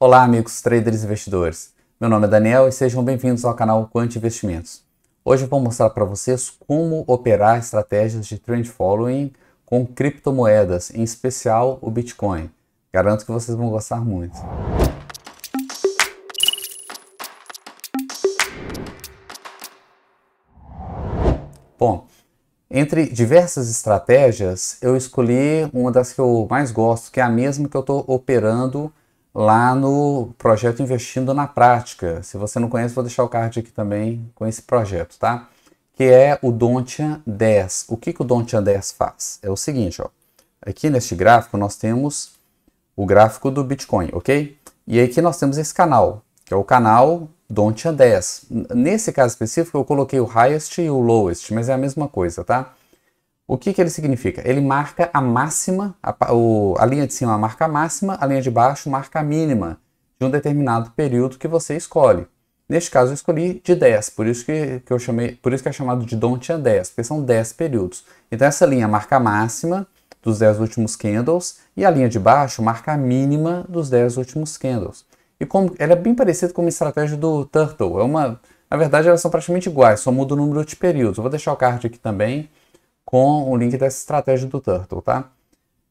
Olá, amigos traders e investidores. Meu nome é Daniel e sejam bem-vindos ao canal Quant Investimentos. Hoje eu vou mostrar para vocês como operar estratégias de trend following com criptomoedas, em especial o Bitcoin. Garanto que vocês vão gostar muito. Bom, entre diversas estratégias, eu escolhi uma das que eu mais gosto, que é a mesma que eu estou operando lá no projeto Investindo na Prática. Se você não conhece, vou deixar o card aqui também com esse projeto, tá? Que é o Dontian 10. O que, que o Dontian 10 faz? É o seguinte, ó. Aqui neste gráfico nós temos o gráfico do Bitcoin, ok? E aqui nós temos esse canal, que é o canal Dontian 10. Nesse caso específico eu coloquei o highest e o lowest, mas é a mesma coisa, tá? O que, que ele significa? Ele marca a máxima, a, o, a linha de cima marca a máxima, a linha de baixo marca a mínima de um determinado período que você escolhe. Neste caso eu escolhi de 10, por isso que, que eu chamei, por isso que é chamado de Dontian 10, porque são 10 períodos. Então essa linha marca a máxima dos 10 últimos candles e a linha de baixo marca a mínima dos 10 últimos candles. E como ela é bem parecida com uma estratégia do Turtle, é uma, na verdade elas são praticamente iguais, só muda o número de períodos. Eu vou deixar o card aqui também com o link dessa estratégia do Turtle, tá?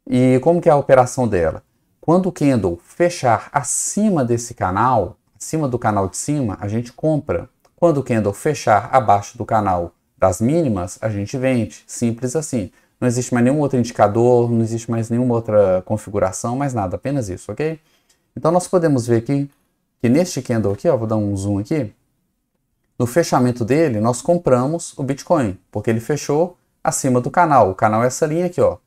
E como que é a operação dela? Quando o candle fechar acima desse canal, acima do canal de cima, a gente compra. Quando o candle fechar abaixo do canal das mínimas, a gente vende. Simples assim. Não existe mais nenhum outro indicador, não existe mais nenhuma outra configuração, mais nada, apenas isso, ok? Então nós podemos ver aqui que neste candle aqui, ó, vou dar um zoom aqui, no fechamento dele nós compramos o Bitcoin, porque ele fechou acima do canal. O canal é essa linha aqui, ó.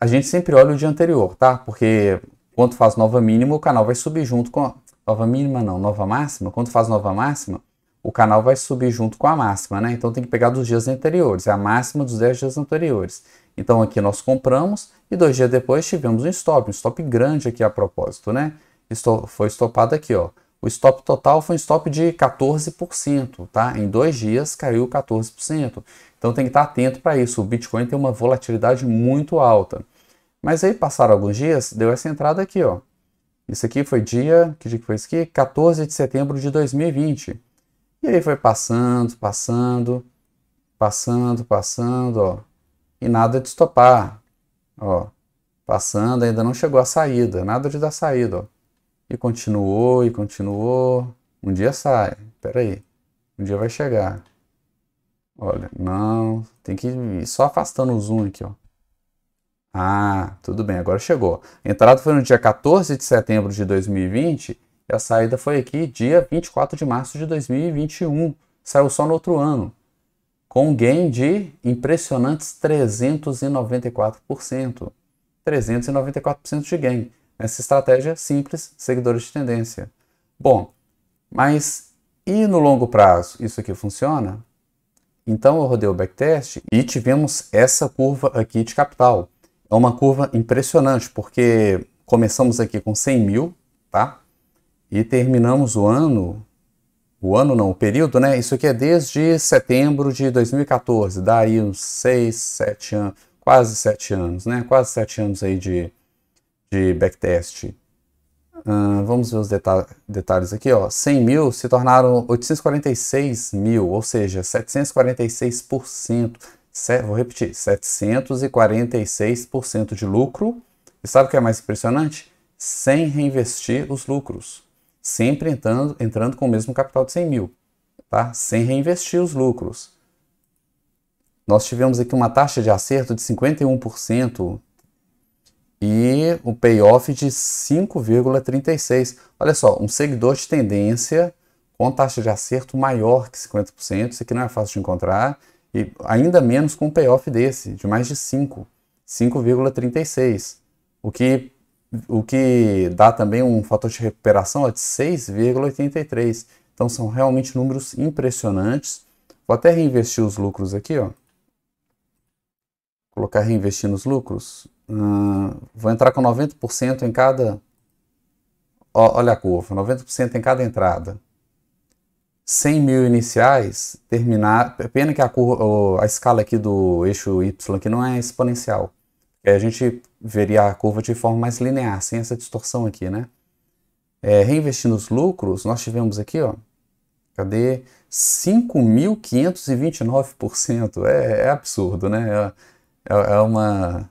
A gente sempre olha o dia anterior, tá? Porque quando faz nova mínima, o canal vai subir junto com a... Nova mínima não, nova máxima. Quando faz nova máxima, o canal vai subir junto com a máxima, né? Então tem que pegar dos dias anteriores, é a máxima dos 10 dias anteriores. Então aqui nós compramos e dois dias depois tivemos um stop, um stop grande aqui a propósito, né? Estou, foi estopado aqui, ó o stop total foi um stop de 14%, tá? Em dois dias caiu 14%. Então tem que estar atento para isso. O Bitcoin tem uma volatilidade muito alta. Mas aí passaram alguns dias, deu essa entrada aqui, ó. Isso aqui foi dia, que dia que foi isso aqui? 14 de setembro de 2020. E aí foi passando, passando, passando, passando, ó. E nada de estopar, ó. Passando, ainda não chegou a saída, nada de dar saída, ó e continuou, e continuou. Um dia sai, peraí. Um dia vai chegar. Olha, não, tem que ir só afastando o zoom aqui, ó. Ah, tudo bem, agora chegou. A entrada foi no dia 14 de setembro de 2020 e a saída foi aqui dia 24 de março de 2021. Saiu só no outro ano. Com um gain de impressionantes 394%. 394% de gain. Essa estratégia simples, seguidores de tendência. Bom, mas e no longo prazo isso aqui funciona? Então eu rodei o backtest e tivemos essa curva aqui de capital. É uma curva impressionante, porque começamos aqui com 100 mil, tá? E terminamos o ano, o ano não, o período, né? Isso aqui é desde setembro de 2014, daí uns 6, 7 anos, quase 7 anos, né? Quase 7 anos aí de, de backtest. Uh, vamos ver os deta detalhes aqui. Ó. 100 mil se tornaram 846 mil, ou seja, 746%. Se vou repetir, 746% de lucro. E sabe o que é mais impressionante? Sem reinvestir os lucros. Sempre entrando, entrando com o mesmo capital de 100 mil, tá? sem reinvestir os lucros. Nós tivemos aqui uma taxa de acerto de 51%, e o payoff de 5,36. Olha só, um seguidor de tendência com taxa de acerto maior que 50%, isso aqui não é fácil de encontrar, e ainda menos com um payoff desse, de mais de 5, 5,36, o que, o que dá também um fator de recuperação é de 6,83. Então são realmente números impressionantes. Vou até reinvestir os lucros aqui, ó. colocar reinvestir nos lucros, ah, vou entrar com 90% em cada. Ó, olha a curva, 90% em cada entrada. 100 mil iniciais, terminar. Pena que a, curva, a escala aqui do eixo Y aqui não é exponencial. É, a gente veria a curva de forma mais linear, sem essa distorção aqui, né? É, reinvestindo os lucros, nós tivemos aqui, ó, cadê? 5.529%. É, é absurdo, né? É, é, é uma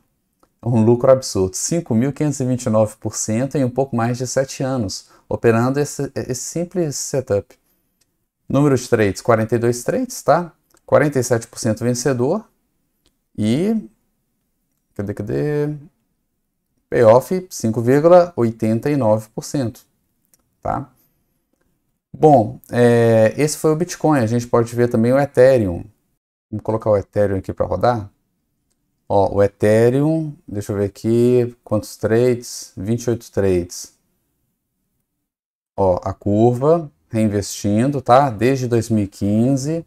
um lucro absurdo, 5.529% em um pouco mais de 7 anos, operando esse, esse simples setup. Número de trades, 42 trades, tá? 47% vencedor e... Cadê, cadê? Payoff, 5,89%, tá? Bom, é, esse foi o Bitcoin. A gente pode ver também o Ethereum. Vamos colocar o Ethereum aqui para rodar. Ó, o Ethereum, deixa eu ver aqui, quantos trades? 28 trades. Ó, a curva reinvestindo, tá? Desde 2015.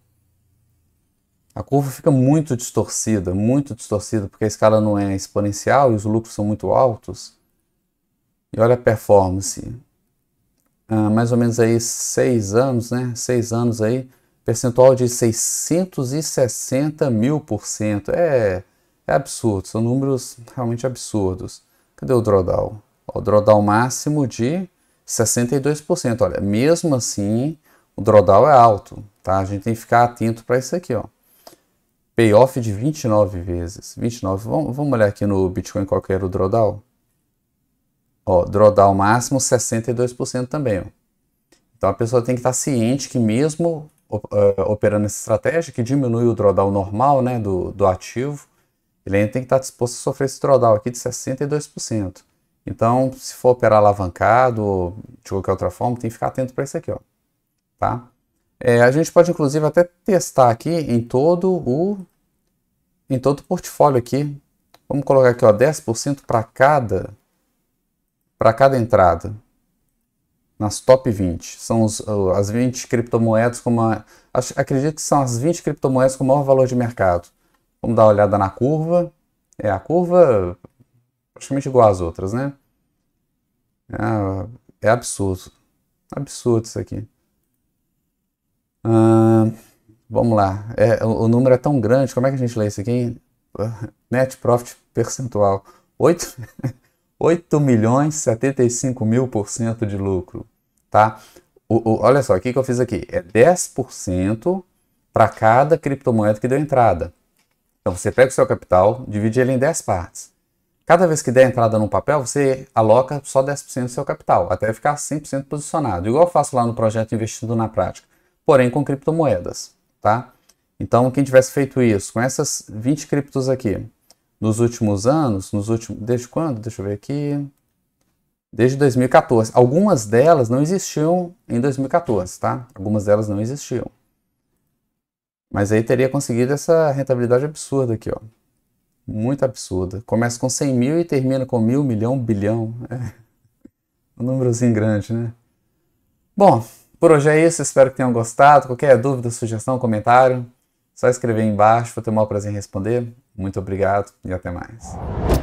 A curva fica muito distorcida, muito distorcida, porque a escala não é exponencial e os lucros são muito altos. E olha a performance. Ah, mais ou menos aí seis anos, né? Seis anos aí, percentual de 660 mil por cento. É é absurdo, são números realmente absurdos. Cadê o drawdown? O drawdown máximo de 62%. Olha, mesmo assim, o drawdown é alto, tá? A gente tem que ficar atento para isso aqui, ó. Payoff de 29 vezes. 29, vamos, vamos olhar aqui no Bitcoin qual era o drawdown? Ó, drawdown máximo 62% também, ó. Então a pessoa tem que estar ciente que mesmo uh, operando essa estratégia, que diminui o drawdown normal, né, do, do ativo, ele ainda tem que estar disposto a sofrer esse drawdown aqui de 62%. Então, se for operar alavancado ou de qualquer outra forma, tem que ficar atento para isso aqui, ó. Tá? É, a gente pode, inclusive, até testar aqui em todo o em todo o portfólio aqui. Vamos colocar aqui, ó, 10% para cada para cada entrada nas top 20. São os, as 20 criptomoedas com uma, acredito que são as 20 criptomoedas com maior valor de mercado. Vamos dar uma olhada na curva. É, a curva praticamente igual às outras, né? É, é absurdo. Absurdo isso aqui. vamos lá. É, o, o, número é tão grande. Como é que a gente lê isso aqui? Net Profit Percentual. 8, 8 milhões 75 mil por cento de lucro. Tá? O, o, olha só, o que, que eu fiz aqui? É 10% para cada criptomoeda que deu entrada. Então você pega o seu capital, divide ele em 10 partes. Cada vez que der entrada num papel, você aloca só 10% do seu capital, até ficar 100% posicionado, igual eu faço lá no projeto Investindo na Prática, porém com criptomoedas, tá? Então, quem tivesse feito isso com essas 20 criptos aqui, nos últimos anos, nos últimos, desde quando? Deixa eu ver aqui. Desde 2014. Algumas delas não existiam em 2014, tá? Algumas delas não existiam. Mas aí teria conseguido essa rentabilidade absurda aqui, ó. Muito absurda. Começa com 100 mil e termina com mil, milhão, bilhão. É um númerozinho grande, né? Bom, por hoje é isso. Espero que tenham gostado. Qualquer dúvida, sugestão, comentário, só escrever aí embaixo. Vou ter o maior prazer em responder. Muito obrigado e até mais.